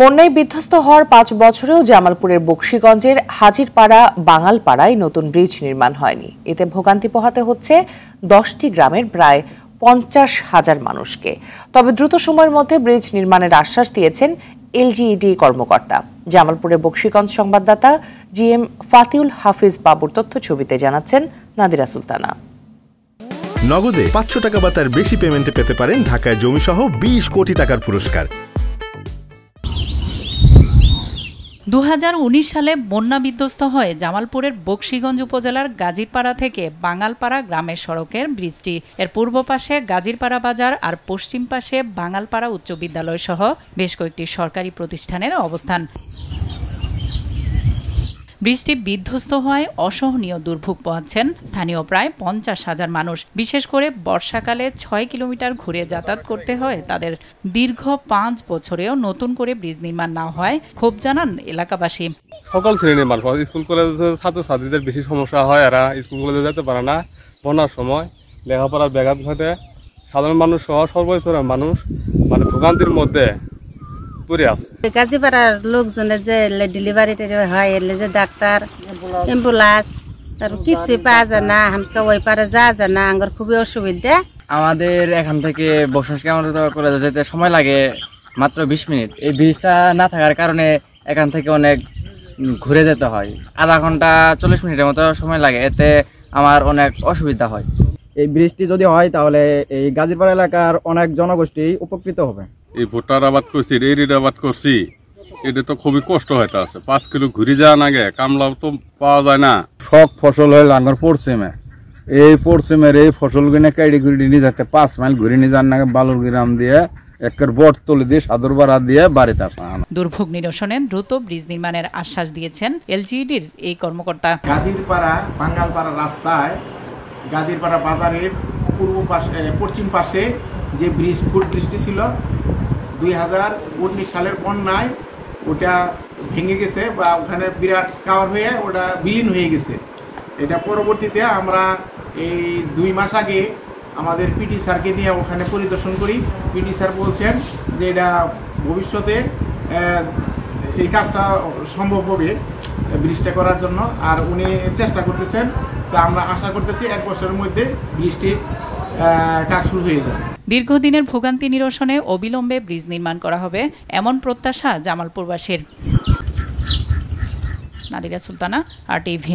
বন্যায় বিধ্বস্ত হওয়ার পাঁচ বছরেও জামালপুরের বক্সিগঞ্জের হাজিরপাড়া বাঙালপাড়ায় নতুন ব্রিজ নির্মাণ হয়নি এতে ভোগান্তি পোহাতে হচ্ছে দশটি গ্রামের প্রায় পঞ্চাশ হাজার মানুষকে তবে দ্রুত সময়ের মধ্যে ব্রিজ নির্মাণের আশ্বাস দিয়েছেন এলজিইডি কর্মকর্তা জামালপুরের বক্সিগঞ্জ সংবাদদাতা জিএম ফাতিউল হাফিজ বাবুর তথ্য ছবিতে জানাচ্ছেন নাদিরা সুলতানা নগদে পাঁচশো টাকা বা তার বেশি পেমেন্টে পেতে পারেন ঢাকায় জমিসহ বিশ কোটি টাকার পুরস্কার দু সালে বন্যা বিধ্বস্ত হয় জামালপুরের বক্সিগঞ্জ উপজেলার গাজীরপাড়া থেকে বাঙালপাড়া গ্রামের সড়কের ব্রিজটি এর পূর্ব পাশে গাজীরপাড়া বাজার আর পশ্চিম পাশে বাঙালপাড়া উচ্চ বিদ্যালয় সহ বেশ কয়েকটি সরকারি প্রতিষ্ঠানের অবস্থান বৃষ্টি বিধ্বস্ত হওয়ায় অসহনীয় দুর্ভোগ পোহাচ্ছেন স্থানীয় প্রায় পঞ্চাশ হাজার মানুষ বিশেষ করে বর্ষাকালে ছয় কিলোমিটার ঘুরে যাতায়াত করতে হয় তাদের দীর্ঘ পাঁচ বছরেও নতুন করে ব্রিজ নির্মাণ না হয় ক্ষোভ জানান এলাকাবাসী সকল শ্রেণীর মানুষ স্কুল কলেজের ছাত্রীদের বেশি সমস্যা হয় এরা স্কুল কলেজে যেতে পারে না বন্যার সময় লেখাপড়ার ব্যাঘাত ঘটে সাধারণ মানুষ সহ সর্বস্তরের মানুষ মানে ভোগান্তির মধ্যে আছে লোকজনের যে ডেলিভারি হয় এলে যে ডাক্তার তার কিছু পাওয়া যায় না হামকে ওই পারে যায় না আমার খুবই অসুবিধা আমাদের এখান থেকে বসবাস কেমন করে যেতে সময় লাগে মাত্র বিশ মিনিট এই ব্রিজটা না থাকার কারণে এখান থেকে অনেক ঘুরে যেতে হয় আধা ঘন্টা চল্লিশ মিনিটের মতো সময় লাগে এতে আমার অনেক অসুবিধা হয় এই বৃষ্টি যদি হয় তাহলে এই গাজীপাড়া এলাকার অনেক জনগোষ্ঠী উপকৃত হবে এই ভুট্টার আবাদ করছি রেড়ির আবাদ করছি এটা তো খুবই কষ্ট হয়তো আছে পাঁচ কিলো ঘুরে যাওয়া আগে কামলাও তো পাওয়া যায় না সব ফসল হয় লাঙ্গর পশ্চিমে এই পশ্চিমের এই ফসলগুলো কেড়ে ঘুরে নিয়ে যাতে পাঁচ মাইল ঘুরে নিয়ে যান আগে বালুর গ্রাম দিয়ে একের বট তুলে দিয়ে সাদুর বাড়া দিয়ে বাড়িতে আসা দুর্ভোগ নিরসনে দ্রুত ব্রিজ নির্মাণের আশ্বাস দিয়েছেন এলজিইডির এই কর্মকর্তা গাদিরপাড়া বাঙ্গালপাড়া রাস্তায় গাদিরপাড়া বাজারের পূর্ব পাশে পশ্চিম পাশে যে ব্রিজ ফুট ব্রিজটি ছিল দুই হাজার উনিশ সালের বন্যায় ওটা ভেঙে গেছে বা ওখানে বিরাট স্কাওয়ার হয়ে ওটা বিলীন হয়ে গেছে এটা পরবর্তীতে আমরা এই দুই মাস আগে আমাদের পিটি স্যারকে নিয়ে ওখানে পরিদর্শন করি পিটি স্যার বলছেন যে এটা ভবিষ্যতে এই কাজটা সম্ভব হবে ব্রিজটা করার জন্য আর উনি চেষ্টা করতেছেন তো আমরা আশা করতেছি এক বছরের মধ্যে বৃষ্টি কাজ শুরু হয়ে যাবে দীর্ঘদিনের ভোগান্তি নিরসনে অবিলম্বে ব্রিজ নির্মাণ করা হবে এমন প্রত্যাশা জামালপুরবাসীর নাদিরা সুলতানা আর টিভি